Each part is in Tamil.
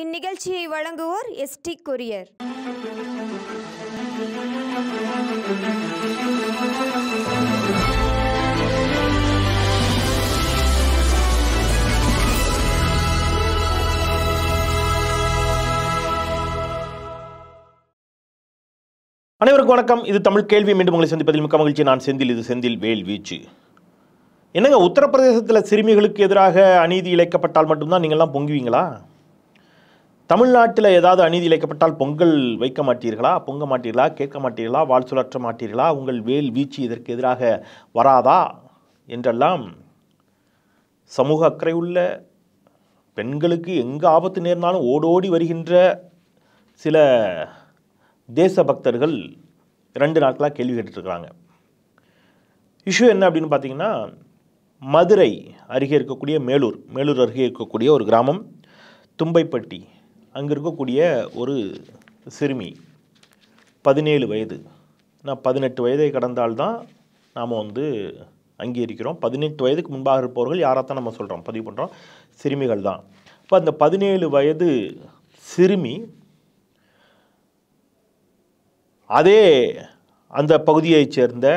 இந்நிகழ்ச்சியை வழங்குவோர் எஸ்டி கொரியர் அனைவருக்கும் வணக்கம் இது தமிழ் கேள்வி மீண்டும் உங்களை சந்திப்பதில் மிக்க மகிழ்ச்சி நான் செந்தில் இது செந்தில் வேல் வீச்சு என்னங்க உத்தரப்பிரதேசத்தில் சிறுமிகளுக்கு எதிராக அநீதி இழைக்கப்பட்டால் மட்டும்தான் நீங்கள்லாம் பொங்குவீங்களா தமிழ்நாட்டில் ஏதாவது அநீதி இழைக்கப்பட்டால் பொங்கல் வைக்க மாட்டீர்களா பொங்க மாட்டீர்களா கேட்க மாட்டீர்களா வாழ் சுழற்ற மாட்டீர்களா உங்கள் வேல் வீச்சு இதற்கு எதிராக வராதா என்றெல்லாம் சமூக அக்கறை உள்ள பெண்களுக்கு எங்கே ஆபத்து நேர்ந்தாலும் ஓடோடி வருகின்ற சில தேச பக்தர்கள் ரெண்டு நாட்களாக கேள்வி கேட்டுட்ருக்குறாங்க இஷ்யூ என்ன அப்படின்னு பார்த்தீங்கன்னா மதுரை அருகே இருக்கக்கூடிய மேலூர் மேலூர் அருகே இருக்கக்கூடிய ஒரு கிராமம் தும்பைப்பட்டி அங்கே இருக்கக்கூடிய ஒரு சிறுமி பதினேழு வயது நான் பதினெட்டு வயதை கடந்தால்தான் நாம் வந்து அங்கீகரிக்கிறோம் பதினெட்டு வயதுக்கு முன்பாக இருப்பவர்கள் யாராத்தான் நம்ம சொல்கிறோம் பதிவு பண்ணுறோம் சிறுமிகள் தான் இப்போ அந்த பதினேழு வயது சிறுமி அதே அந்த பகுதியைச் சேர்ந்த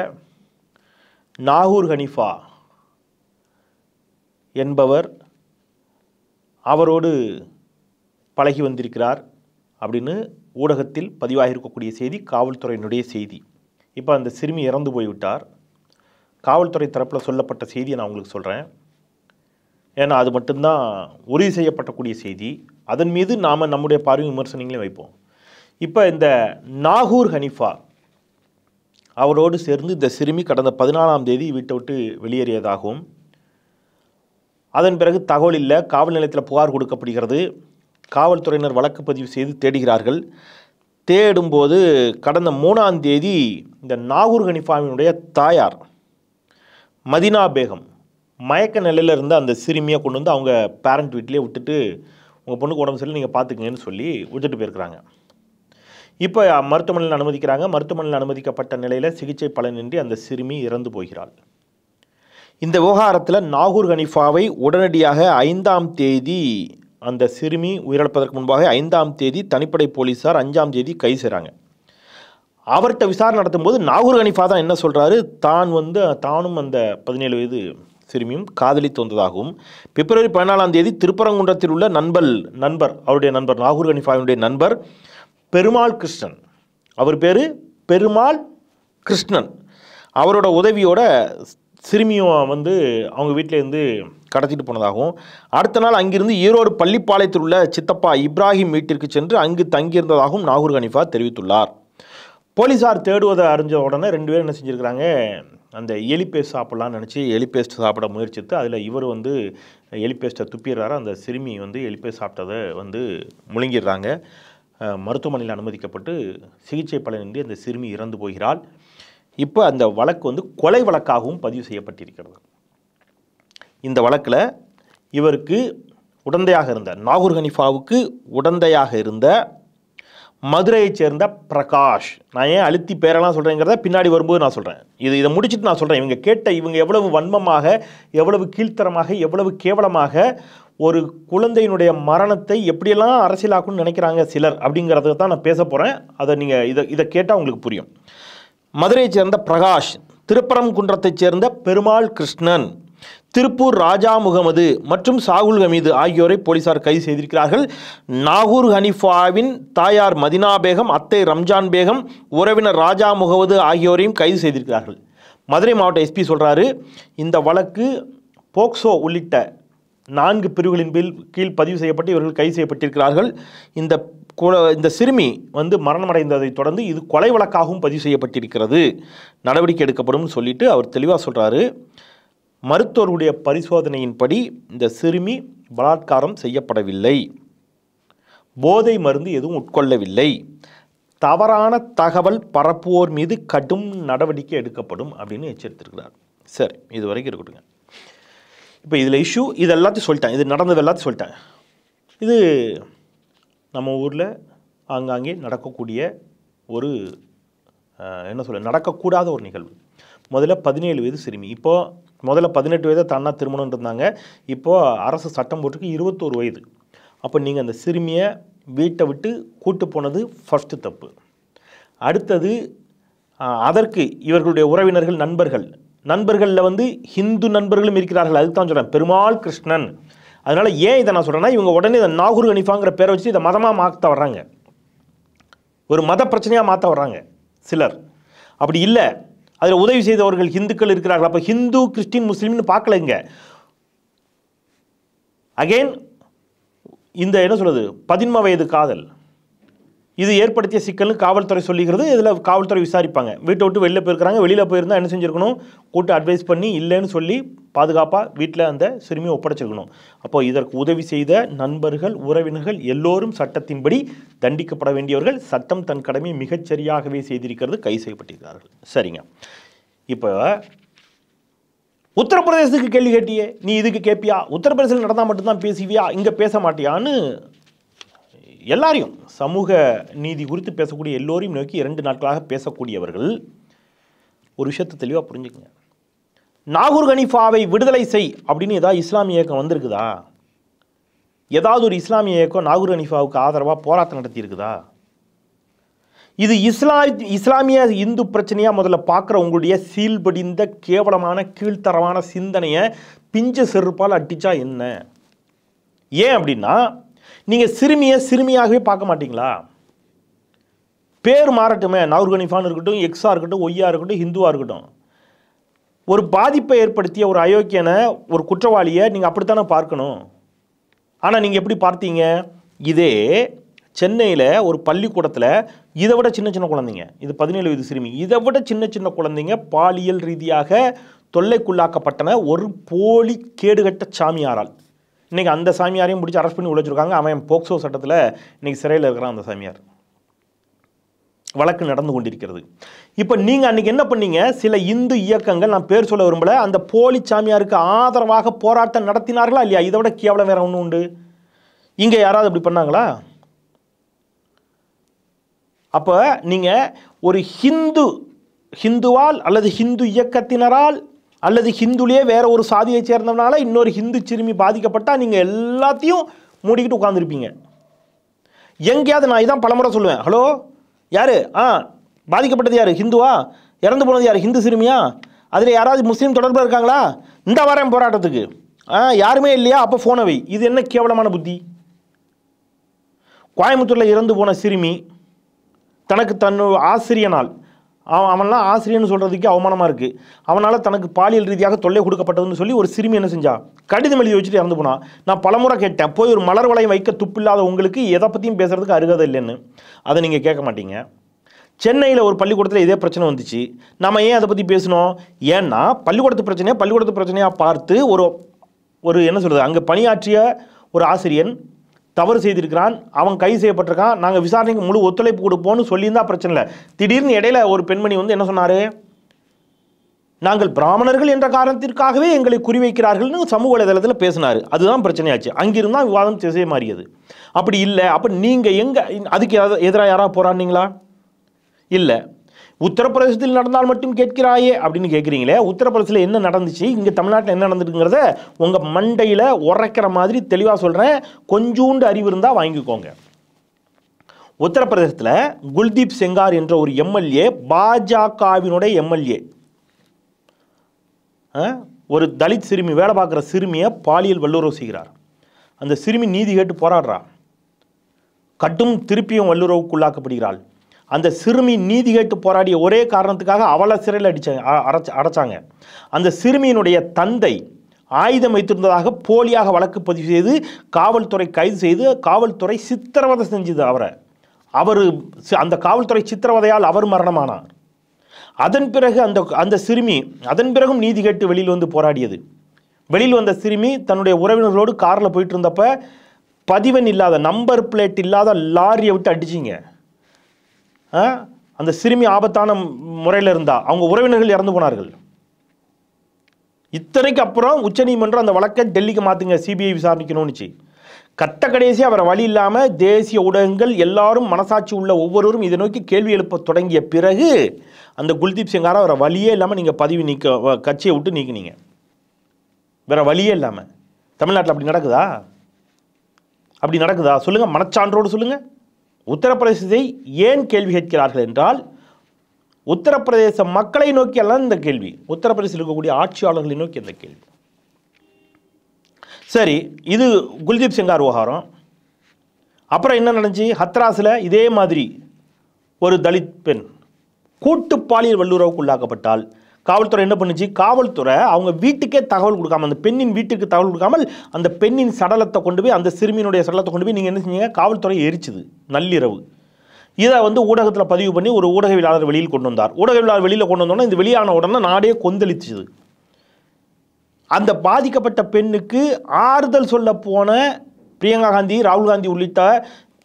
நாகூர் ஹனிஃபா என்பவர் அவரோடு பழகி வந்திருக்கிறார் அப்படின்னு ஊடகத்தில் பதிவாகியிருக்கக்கூடிய செய்தி காவல்துறையினுடைய செய்தி இப்போ அந்த சிறுமி இறந்து போய்விட்டார் காவல்துறை தரப்பில் சொல்லப்பட்ட செய்தியை நான் உங்களுக்கு சொல்கிறேன் ஏன்னா அது மட்டும்தான் உறுதி செய்யப்படக்கூடிய செய்தி அதன் மீது நாம் நம்முடைய பார்வை விமர்சனங்களையும் வைப்போம் இப்போ இந்த நாகூர் ஹனிஃபா அவரோடு சேர்ந்து இந்த சிறுமி கடந்த பதினாலாம் தேதி வீட்டை விட்டு வெளியேறியதாகவும் அதன் பிறகு தகவல் இல்லை காவல் நிலையத்தில் புகார் கொடுக்கப்படுகிறது காவல்துறையினர் வழக்கு பதிவு செய்து தேடுகிறார்கள் தேடும்போது கடந்த மூணாம் தேதி இந்த நாகூர் கனிஃபாவினுடைய தாயார் மதினா பேகம் மயக்க நிலையில் இருந்து அந்த சிறுமியை கொண்டு வந்து அவங்க பேரண்ட் வீட்டிலே விட்டுட்டு உங்கள் பொண்ணுக்கு உடம்பு சரியில்லை நீங்கள் பார்த்துக்கங்கன்னு சொல்லி விட்டுட்டு போயிருக்கிறாங்க இப்போ மருத்துவமனையில் அனுமதிக்கிறாங்க மருத்துவமனையில் அனுமதிக்கப்பட்ட நிலையில் சிகிச்சை பலனின்றி அந்த சிறுமி இறந்து போகிறாள் இந்த விவகாரத்தில் நாகூர் கனிஃபாவை உடனடியாக ஐந்தாம் தேதி அந்த சிறுமி உயிரிழப்பதற்கு முன்பாக ஐந்தாம் தேதி தனிப்படை போலீஸார் அஞ்சாம் தேதி கைது செய்கிறாங்க அவர்கிட்ட விசாரணை நடத்தும்போது நாகூர் ஹனீஃபா தான் என்ன சொல்கிறாரு தான் வந்து தானும் அந்த பதினேழு வயது சிறுமியும் காதலித்து வந்ததாகவும் பிப்ரவரி பதினாலாம் தேதி திருப்பரங்குன்றத்தில் உள்ள நண்பல் நண்பர் அவருடைய நண்பர் நாகூர் ஹனிஃபாவினுடைய நண்பர் பெருமாள் கிருஷ்ணன் அவர் பேர் பெருமாள் கிருஷ்ணன் அவரோட உதவியோட சிறுமியும் வந்து அவங்க வீட்டிலேருந்து கடத்திட்டு போனதாகவும் அடுத்த நாள் அங்கிருந்து ஈரோடு பள்ளிப்பாளையத்தில் உள்ள சித்தப்பா இப்ராஹிம் வீட்டிற்கு சென்று அங்கு தங்கியிருந்ததாகவும் நாகூர் ஹனிஃபா தெரிவித்துள்ளார் போலீஸார் தேடுவதை அறிஞ்ச உடனே ரெண்டு பேரும் என்ன செஞ்சுருக்கிறாங்க அந்த எலி பேஸ்ட் சாப்பிட்லான்னு நினச்சி எலி பேஸ்ட் சாப்பிட முயற்சித்து அதில் இவர் வந்து எலி பேஸ்ட்டை துப்பிடுறாரு அந்த சிறுமி வந்து எலி பேஸ்ட் சாப்பிட்டதை வந்து முழுங்கிடுறாங்க மருத்துவமனையில் அனுமதிக்கப்பட்டு சிகிச்சை பலனின்றி அந்த சிறுமி இறந்து போகிறாள் இப்போ அந்த வழக்கு வந்து கொலை வழக்காகவும் பதிவு செய்யப்பட்டிருக்கிறது இந்த வழக்கில் இவருக்கு உடந்தையாக இருந்த நாகூர் ஹனிஃபாவுக்கு உடந்தையாக இருந்த மதுரையைச் சேர்ந்த பிரகாஷ் நான் ஏன் அழுத்தி பேரெல்லாம் சொல்கிறேங்கிறத பின்னாடி வரும்போது நான் சொல்கிறேன் இது இதை முடிச்சுட்டு நான் சொல்கிறேன் இவங்க கேட்ட இவங்க எவ்வளவு வன்மமாக எவ்வளவு கீழ்த்தரமாக எவ்வளவு கேவலமாக ஒரு குழந்தையினுடைய மரணத்தை எப்படியெல்லாம் அரசியலாக்குன்னு நினைக்கிறாங்க சிலர் அப்படிங்கிறத தான் நான் பேச போகிறேன் அதை நீங்கள் இதை இதை கேட்டால் உங்களுக்கு புரியும் மதுரையைச் சேர்ந்த பிரகாஷ் திருப்பரங்குன்றத்தைச் சேர்ந்த பெருமாள் கிருஷ்ணன் திருப்பூர் ராஜா முகமது மற்றும் சாகுல் ஹமீது ஆகியோரை போலீசார் கைது செய்திருக்கிறார்கள் நாகூர் ஹனிஃபாவின் தாயார் மதினா பேகம் அத்தை ரம்ஜான் பேகம் உறவினர் ராஜா முகமது ஆகியோரையும் கைது செய்திருக்கிறார்கள் மதுரை மாவட்ட எஸ்பி சொல்கிறாரு இந்த வழக்கு போக்சோ உள்ளிட்ட நான்கு பிரிவுகளின் கீழ் கீழ் பதிவு செய்யப்பட்டு இவர்கள் கைது செய்யப்பட்டிருக்கிறார்கள் இந்த இந்த சிறுமி வந்து மரணமடைந்ததை தொடர்ந்து இது கொலை வழக்காகவும் பதிவு செய்யப்பட்டிருக்கிறது நடவடிக்கை எடுக்கப்படும் சொல்லிட்டு அவர் தெளிவாக சொல்கிறாரு மருத்துவருடைய பரிசோதனையின்படி இந்த சிறுமி பலாத்காரம் செய்யப்படவில்லை போதை மருந்து எதுவும் உட்கொள்ளவில்லை தவறான தகவல் பரப்புவோர் மீது கடும் நடவடிக்கை எடுக்கப்படும் அப்படின்னு எச்சரித்திருக்கிறார் சரி இது வரைக்கும் இருக்கட்டுங்க இப்போ இதில் இஷ்யூ இது எல்லாத்தையும் சொல்லிட்டேன் இது நடந்தது எல்லாத்தையும் சொல்லிட்டேன் இது நம்ம ஊரில் ஆங்காங்கே நடக்கக்கூடிய ஒரு என்ன சொல்ல நடக்கக்கூடாத ஒரு நிகழ்வு முதல்ல பதினேழு வயது சிறுமி இப்போது முதல்ல பதினெட்டு வயதை தானா திருமணம் இருந்தாங்க இப்போது அரசு சட்டம் போட்டுக்கு இருபத்தோரு வயது அப்போ நீங்கள் அந்த சிறுமியை வீட்டை விட்டு கூட்டு போனது ஃபஸ்ட்டு தப்பு அடுத்தது அதற்கு இவர்களுடைய உறவினர்கள் நண்பர்கள் நண்பர்களில் வந்து ஹிந்து நண்பர்களும் இருக்கிறார்கள் அதுக்கு தான் சொல்கிறேன் பெருமாள் கிருஷ்ணன் அதனால் ஏன் இதை நான் சொல்கிறேன்னா இவங்க உடனே இதை நாகூர் கணிஃபாங்கிற பேரை வச்சு இதை மதமாக மாற்ற வர்றாங்க ஒரு மத பிரச்சனையாக மாற்ற வர்றாங்க சிலர் அப்படி இல்லை அதில் உதவி செய்தவர்கள் ஹிந்துக்கள் இருக்கிறார்கள் அப்போ ஹிந்து கிறிஸ்டின் முஸ்லீம்னு பார்க்கலைங்க அகெயின் இந்த என்ன சொல்கிறது பதின்ம வயது காதல் இது ஏற்படுத்திய சிக்கல்னு காவல்துறை சொல்லிக்கிறது இதில் காவல்துறை விசாரிப்பாங்க வீட்டை விட்டு வெளியில் போயிருக்கிறாங்க வெளியில் போயிருந்தால் என்ன செஞ்சுருக்கணும் கூட்டு அட்வைஸ் பண்ணி இல்லைன்னு சொல்லி பாதுகாப்பாக வீட்டில் அந்த சிறுமியை ஒப்படைச்சிருக்கணும் அப்போ இதற்கு உதவி செய்த நண்பர்கள் உறவினர்கள் எல்லோரும் சட்டத்தின்படி தண்டிக்கப்பட வேண்டியவர்கள் சட்டம் தன் கடமை மிகச்சரியாகவே செய்திருக்கிறது கை செய்யப்பட்டிருக்கிறார்கள் சரிங்க இப்போ உத்தரப்பிரதேசத்துக்கு கேள்வி கேட்டியே நீ இதுக்கு கேட்பியா உத்தரப்பிரதேசத்தில் நடந்தால் மட்டும்தான் பேசுவியா இங்கே பேச மாட்டியான்னு எல்லாரையும் சமூக நீதி குறித்து பேசக்கூடிய எல்லோரையும் நோக்கி இரண்டு நாட்களாக பேசக்கூடியவர்கள் ஒரு விஷயத்தை தெளிவாக புரிஞ்சுக்கங்க நாகூர் கனிஃபாவை விடுதலை செய் அப்படின்னு ஏதாவது இஸ்லாமிய இயக்கம் வந்திருக்குதா ஏதாவது ஒரு இஸ்லாமிய இயக்கம் நாகூர் கனிஃபாவுக்கு ஆதரவாக போராட்டம் நடத்தியிருக்குதா இது இஸ்லா இஸ்லாமிய இந்து பிரச்சனையாக முதல்ல பார்க்குற உங்களுடைய சீல்படிந்த கேவலமான கீழ்த்தரமான சிந்தனையை பிஞ்ச செருப்பால் அட்டிச்சா என்ன ஏன் அப்படின்னா நீங்கள் சிறுமியை சிறுமியாகவே பார்க்க மாட்டிங்களா பேர் மாறட்டுமே நவர்கனிஃபான் இருக்கட்டும் எக்ஸாக இருக்கட்டும் ஒய்யா இருக்கட்டும் ஹிந்துவாக இருக்கட்டும் ஒரு பாதிப்பை ஏற்படுத்திய ஒரு அயோக்கியனை ஒரு குற்றவாளியை நீங்கள் அப்படித்தானே பார்க்கணும் ஆனால் நீங்கள் எப்படி பார்த்தீங்க இதே சென்னையில் ஒரு பள்ளிக்கூடத்தில் இதை விட சின்ன சின்ன குழந்தைங்க இது பதினேழு வயது சிறுமி இதை விட சின்ன சின்ன குழந்தைங்க பாலியல் ரீதியாக தொல்லைக்குள்ளாக்கப்பட்டன ஒரு போலி கேடுகட்ட சாமியாரால் இன்றைக்கி அந்த சாமியாரையும் பிடிச்சி அரெஸ்ட் பண்ணி உழைச்சிருக்காங்க அவன் போக்சோ சட்டத்தில் இன்றைக்கி சிறையில் இருக்கிறான் அந்த சாமியார் வழக்கு நடந்து கொண்டிருக்கிறது இப்போ நீங்கள் அன்றைக்கி என்ன பண்ணீங்க சில இந்து இயக்கங்கள் நான் பேர் சொல்ல விரும்பல அந்த போலி சாமியாருக்கு ஆதரவாக போராட்டம் நடத்தினார்களா இல்லையா இதை விட கேவலம் வேறு ஒன்று உண்டு இங்கே யாராவது அப்படி பண்ணாங்களா அப்போ நீங்கள் ஒரு ஹிந்து ஹிந்துவால் அல்லது ஹிந்து இயக்கத்தினரால் அல்லது ஹிந்துலேயே வேறு ஒரு சாதியை சேர்ந்தவனால இன்னொரு ஹிந்து சிறுமி பாதிக்கப்பட்டால் நீங்கள் எல்லாத்தையும் மூடிக்கிட்டு உட்காந்துருப்பீங்க எங்கேயாவது நான் இதான் பலமுறை சொல்லுவேன் ஹலோ யார் ஆ பாதிக்கப்பட்டது யார் ஹிந்துவா இறந்து போனது யார் ஹிந்து சிறுமியா அதில் யாராவது முஸ்லீம் தொடர்பில் இருக்காங்களா இந்த வாரம் போராட்டத்துக்கு ஆ யாருமே இல்லையா அப்போ ஃபோனை வை இது என்ன கேவலமான புத்தி கோயம்புத்தூரில் இறந்து போன சிறுமி தனக்கு தன் ஆசிரிய நாள் அவன் அவன்லாம் ஆசிரியர்னு சொல்கிறதுக்கே அவமானமாக இருக்குது அவனால் தனக்கு பாலியல் ரீதியாக தொல்லை கொடுக்கப்பட்டதுன்னு சொல்லி ஒரு சிறுமி என்ன செஞ்சா கடிதம் எழுதி வச்சுட்டு இறந்து போனான் நான் பலமுறை கேட்டேன் போய் ஒரு மலர் வளையம் வைக்க துப்பு இல்லாத உங்களுக்கு எதை பற்றியும் பேசுகிறதுக்கு அருகதை இல்லைன்னு அதை நீங்கள் கேட்க மாட்டீங்க சென்னையில் ஒரு பள்ளிக்கூடத்தில் இதே பிரச்சனை வந்துச்சு நம்ம ஏன் அதை பற்றி பேசணும் ஏன்னா பள்ளிக்கூடத்து பிரச்சனையாக பள்ளிக்கூடத்து பிரச்சனையாக பார்த்து ஒரு ஒரு என்ன சொல்கிறது அங்கே பணியாற்றிய ஒரு ஆசிரியன் தவறு செய்திருக்கிறான் அவன் கைது செய்யப்பட்டிருக்கான் நாங்கள் விசாரணைக்கு முழு ஒத்துழைப்பு கொடுப்போம்னு சொல்லியிருந்தா பிரச்சனை இல்லை திடீர்னு இடையில ஒரு பெண்மணி வந்து என்ன சொன்னார் நாங்கள் பிராமணர்கள் என்ற காரணத்திற்காகவே எங்களை குறிவைக்கிறார்கள்னு சமூக வலைதளத்தில் பேசினார் அதுதான் பிரச்சனையாச்சு அங்கிருந்தா விவாதம் திசை மாறியது அப்படி இல்லை அப்போ நீங்கள் எங்கே அதுக்கு எதிராக யாராக போராடினீங்களா இல்லை உத்தரப்பிரதேசத்தில் நடந்தால் மட்டும் கேட்கிறாயே அப்படின்னு கேட்குறீங்களே உத்தரப்பிரதேசத்தில் என்ன நடந்துச்சு இங்கே தமிழ்நாட்டில் என்ன நடந்துருக்குங்கிறத உங்கள் மண்டையில் உரைக்கிற மாதிரி தெளிவாக சொல்கிறேன் கொஞ்சூண்டு அறிவு இருந்தால் வாங்கிக்கோங்க உத்தரப்பிரதேசத்தில் குல்தீப் செங்கார் என்ற ஒரு எம்எல்ஏ பாஜகவினுடைய எம்எல்ஏ ஒரு தலித் சிறுமி வேலை பார்க்குற சிறுமியை பாலியல் வல்லுறவு செய்கிறார் அந்த சிறுமி நீதி கேட்டு போராடுறா கட்டும் திருப்பியும் வல்லுறவுக்குள்ளாக்கப்படுகிறாள் அந்த சிறுமி நீதி கேட்டு போராடிய ஒரே காரணத்துக்காக அவளை சிறையில் அடித்தாங்க அடைச்ச அடைச்சாங்க அந்த சிறுமியினுடைய தந்தை ஆயுதம் வைத்திருந்ததாக போலியாக வழக்கு பதிவு செய்து காவல்துறை கைது செய்து காவல்துறை சித்திரவதை செஞ்சது அவரை அவர் அந்த காவல்துறை சித்திரவதையால் அவர் மரணமானார் அதன் பிறகு அந்த அந்த சிறுமி அதன் பிறகும் நீதி கேட்டு வெளியில் வந்து போராடியது வெளியில் வந்த சிறுமி தன்னுடைய உறவினர்களோடு காரில் போயிட்டு இருந்தப்ப பதிவன் இல்லாத நம்பர் பிளேட் இல்லாத லாரியை விட்டு அடிச்சிங்க அந்த சிறுமி ஆபத்தான முறையில் இருந்தால் அவங்க உறவினர்கள் இறந்து போனார்கள் இத்தனைக்கு அப்புறம் உச்சநீதிமன்றம் அந்த வழக்கை டெல்லிக்கு மாற்றுங்க சிபிஐ விசாரணைக்கணும்னுச்சு கட்ட கடைசி அவரை வழி இல்லாமல் தேசிய ஊடகங்கள் எல்லாரும் மனசாட்சி உள்ள ஒவ்வொருவரும் இதை நோக்கி கேள்வி எழுப்ப தொடங்கிய பிறகு அந்த குல்தீப் சிங்காரா அவரை வழியே இல்லாமல் நீங்கள் பதிவு நீக்க கட்சியை விட்டு நீக்கினீங்க வேற வழியே இல்லாமல் தமிழ்நாட்டில் அப்படி நடக்குதா அப்படி நடக்குதா சொல்லுங்கள் மனச்சான்றோடு சொல்லுங்கள் உத்தரப்பிரதேசத்தை ஏன் கேள்வி கேட்கிறார்கள் என்றால் உத்தரப்பிரதேச மக்களை நோக்கி அல்ல இந்த கேள்வி உத்தரப்பிரதேசத்தில் இருக்கக்கூடிய ஆட்சியாளர்களை நோக்கி அந்த கேள்வி சரி இது குல்தீப் சிங்கார் விவகாரம் அப்புறம் என்ன நடந்துச்சு ஹத்ராஸில் இதே மாதிரி ஒரு தலித் பெண் கூட்டு பாலியல் வல்லுறவுக்கு உள்ளாக்கப்பட்டால் காவல்துறை என்ன பண்ணுச்சு காவல்துறை அவங்க வீட்டுக்கே தகவல் கொடுக்காம அந்த பெண்ணின் வீட்டுக்கு தகவல் கொடுக்காமல் அந்த பெண்ணின் சடலத்தை கொண்டு போய் அந்த சிறுமியினுடைய சடலத்தை கொண்டு போய் நீங்கள் என்ன செஞ்சீங்க காவல்துறை எரிச்சுது நள்ளிரவு இதை வந்து ஊடகத்தில் பதிவு பண்ணி ஒரு ஊடகவியலாளர் வெளியில் கொண்டு வந்தார் ஊடகவியலாளர் வெளியில் கொண்டு வந்தோன்னா இந்த வெளியான உடனே நாடே கொந்தளிச்சுது அந்த பாதிக்கப்பட்ட பெண்ணுக்கு ஆறுதல் சொல்ல போன பிரியங்கா காந்தி ராகுல் காந்தி உள்ளிட்ட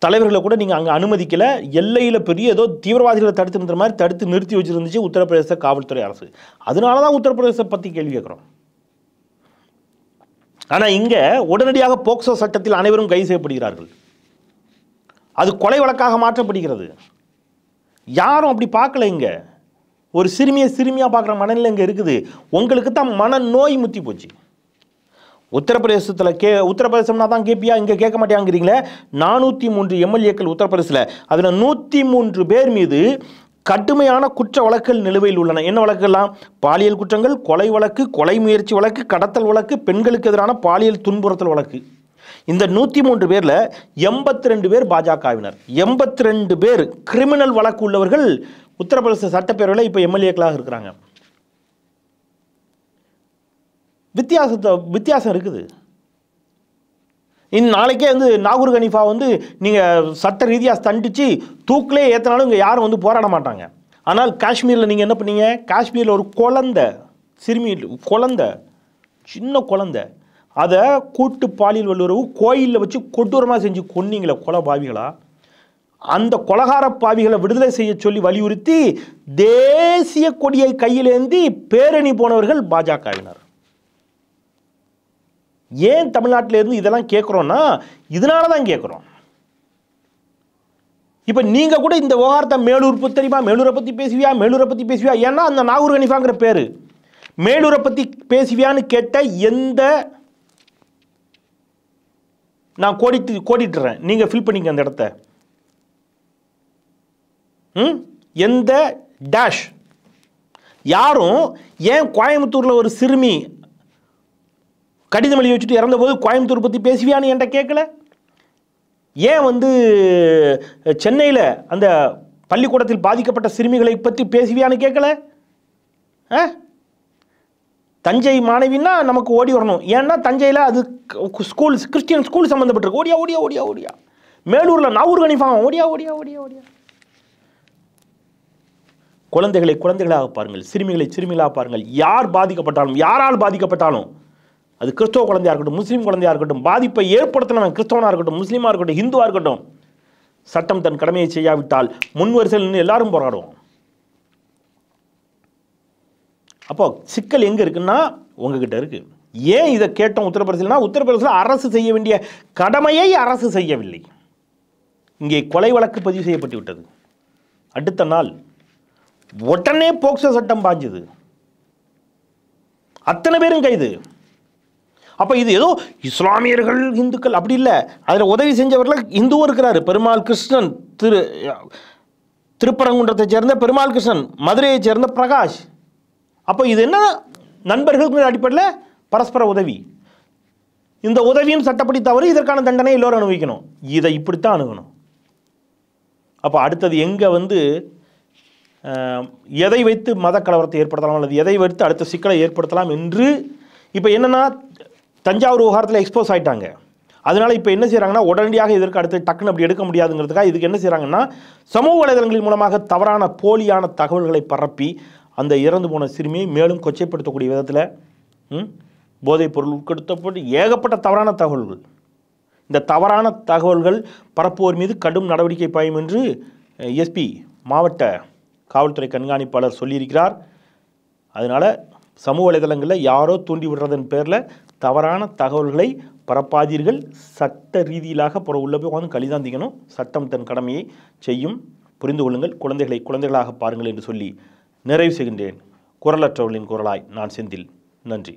தலைவர்களை கூட நீங்கள் அங்கே அனுமதிக்கலை எல்லையில் பெரிய ஏதோ தீவிரவாதிகளை தடுத்து நிறுத்துற மாதிரி தடுத்து நிறுத்தி வச்சுருந்துச்சு உத்தரப்பிரதேச காவல்துறை அரசு அதனால தான் உத்தரப்பிரதேச பற்றி கேள்வி கேட்குறோம் ஆனால் இங்கே உடனடியாக போக்சோ சட்டத்தில் அனைவரும் கைது செய்யப்படுகிறார்கள் அது கொலை வழக்காக மாற்றப்படுகிறது யாரும் அப்படி பார்க்கல இங்கே ஒரு சிறுமியை சிறுமியாக பார்க்குற மனநிலை இங்கே இருக்குது உங்களுக்கு தான் மன நோய் முத்தி போச்சு உத்தரப்பிரதேசத்தில் கே உத்தரப்பிரதேசம்னா தான் கேபியா இங்கே கேட்க மாட்டேங்கிறீங்களே நானூற்றி மூன்று எம்எல்ஏக்கள் உத்தரப்பிரதேசில் அதில் நூற்றி மூன்று பேர் மீது கடுமையான குற்ற வழக்குகள் நிலுவையில் உள்ளன என்ன வழக்குகள்லாம் பாலியல் குற்றங்கள் கொலை வழக்கு கொலை முயற்சி வழக்கு கடத்தல் வழக்கு பெண்களுக்கு எதிரான பாலியல் துன்புறுத்தல் வழக்கு இந்த நூற்றி மூன்று பேரில் எண்பத்தி ரெண்டு பேர் பாஜகவினர் எண்பத்தி ரெண்டு பேர் கிரிமினல் வழக்கு உள்ளவர்கள் உத்தரப்பிரதேச சட்டப்பேரவையில் இப்போ எம்எல்ஏக்களாக இருக்கிறாங்க வித்தியாசத்தை வித்தியாசம் இருக்குது இன் நாளைக்கே வந்து நாகூர் கனிஃபா வந்து நீங்கள் சட்ட ரீதியாக தண்டிச்சு தூக்கிலே ஏற்றினாலும் இங்கே யாரும் வந்து போராட மாட்டாங்க ஆனால் காஷ்மீரில் நீங்கள் என்ன பண்ணீங்க காஷ்மீரில் ஒரு குழந்த சிறுமி குழந்த சின்ன குழந்த அதை கூட்டு பாலியல் வல்லுறவு கோயிலில் வச்சு கொடூரமாக செஞ்சு கொன்னீங்களே குல பாவிகளா அந்த கொலகார பாவிகளை விடுதலை செய்ய சொல்லி வலியுறுத்தி தேசிய கொடியை கையிலேந்தி பேரணி போனவர்கள் பாஜகவினர் ஏன் தமிழ்நாட்டிலேருந்து இதெல்லாம் கேட்குறோன்னா இதனால தான் கேட்குறோம் இப்போ நீங்கள் கூட இந்த விவகாரத்தை மேலூர் பற்றி தெரியுமா மேலூரை பற்றி பேசுவியா மேலூரை பற்றி பேசுவியா ஏன்னா அந்த நாகூர் கணிஃபாங்கிற பேர் மேலூரை பற்றி பேசுவியான்னு கேட்ட எந்த நான் கோடிட்டு கோடிட்டுறேன் நீங்கள் ஃபில் பண்ணிக்க அந்த இடத்த ம் எந்த டேஷ் யாரும் ஏன் கோயம்புத்தூரில் ஒரு சிறுமி கடிதம் எழுதி வச்சுட்டு இறந்தபோது கோயம்புத்தூர் பற்றி பேசுவியான்னு என்கிட்ட கேட்கல ஏன் வந்து சென்னையில் அந்த பள்ளிக்கூடத்தில் பாதிக்கப்பட்ட சிறுமிகளை பற்றி பேசுவியான்னு கேட்கல ஆ தஞ்சை மாணவினா நமக்கு ஓடி வரணும் ஏன்னா தஞ்சையில் அது ஸ்கூல் கிறிஸ்டியன் ஸ்கூல் சம்மந்தப்பட்டிருக்கு ஓடியா ஓடியா ஓடியா ஓடியா மேலூரில் நாவூர் கணிப்பாங்க ஓடியா ஓடியா ஓடியா ஓடியா குழந்தைகளை குழந்தைகளாக பாருங்கள் சிறுமிகளை சிறுமிகளாக பாருங்கள் யார் பாதிக்கப்பட்டாலும் யாரால் பாதிக்கப்பட்டாலும் அது கிறிஸ்தவ குழந்தையாக இருக்கட்டும் முஸ்லீம் குழந்தையாக இருக்கட்டும் பாதிப்பை ஏற்படுத்தினவன் கிறிஸ்தவனாக இருக்கட்டும் முஸ்லீமாக இருக்கட்டும் ஹிந்துவாக இருக்கட்டும் சட்டம் தன் கடமையை செய்யாவிட்டால் முன்வரிசையில் நின்று எல்லாரும் போராடுவோம் அப்போ சிக்கல் எங்கே இருக்குன்னா உங்ககிட்ட இருக்குது ஏன் இதை கேட்டோம் உத்தரப்பிரதேசம்னா உத்தரப்பிரதேசம் அரசு செய்ய வேண்டிய கடமையை அரசு செய்யவில்லை இங்கே கொலை வழக்கு பதிவு செய்யப்பட்டு விட்டது அடுத்த நாள் உடனே போக்சோ சட்டம் பாஞ்சுது அத்தனை பேரும் கைது அப்போ இது ஏதோ இஸ்லாமியர்கள் இந்துக்கள் அப்படி இல்லை அதில் உதவி செஞ்சவர்கள் இந்துவும் இருக்கிறாரு பெருமாள் கிருஷ்ணன் திரு திருப்பரங்குன்றத்தை சேர்ந்த பெருமாள் கிருஷ்ணன் மதுரையைச் சேர்ந்த பிரகாஷ் அப்போ இது என்ன நண்பர்களுக்கு அடிப்படையில் பரஸ்பர உதவி இந்த உதவியும் சட்டப்படி தவறு இதற்கான தண்டனை எல்லோரும் அனுபவிக்கணும் இதை இப்படித்தான் அணுகணும் அப்போ அடுத்தது எங்கே வந்து எதை வைத்து மத கலவரத்தை ஏற்படுத்தலாம் அல்லது எதை வைத்து அடுத்த சிக்கலை ஏற்படுத்தலாம் என்று இப்போ என்னென்னா தஞ்சாவூர் விவகாரத்தில் எக்ஸ்போஸ் ஆகிட்டாங்க அதனால் இப்போ என்ன செய்கிறாங்கன்னா உடனடியாக இதற்கு அடுத்து டக்குன்னு அப்படி எடுக்க முடியாதுங்கிறதுக்காக இதுக்கு என்ன செய்கிறாங்கன்னா சமூக வலைதளங்களின் மூலமாக தவறான போலியான தகவல்களை பரப்பி அந்த இறந்து போன சிறுமியை மேலும் கொச்சைப்படுத்தக்கூடிய விதத்தில் போதைப் பொருள் உட்படுத்தப்பட்டு ஏகப்பட்ட தவறான தகவல்கள் இந்த தவறான தகவல்கள் பரப்புவோர் மீது கடும் நடவடிக்கை பாயும் என்று எஸ்பி மாவட்ட காவல்துறை கண்காணிப்பாளர் சொல்லியிருக்கிறார் அதனால் சமூக வலைதளங்களில் யாரோ தூண்டி விடுறதன் பேரில் தவறான தகவல்களை பரப்பாதீர்கள் சட்ட ரீதியிலாக புற உள்ள போய் உட்காந்து சட்டம் தன் கடமையை செய்யும் புரிந்து கொள்ளுங்கள் குழந்தைகளை குழந்தைகளாக பாருங்கள் என்று சொல்லி நிறைவு செய்கின்றேன் குரலற்றவர்களின் குரலாய் நான் செந்தில் நன்றி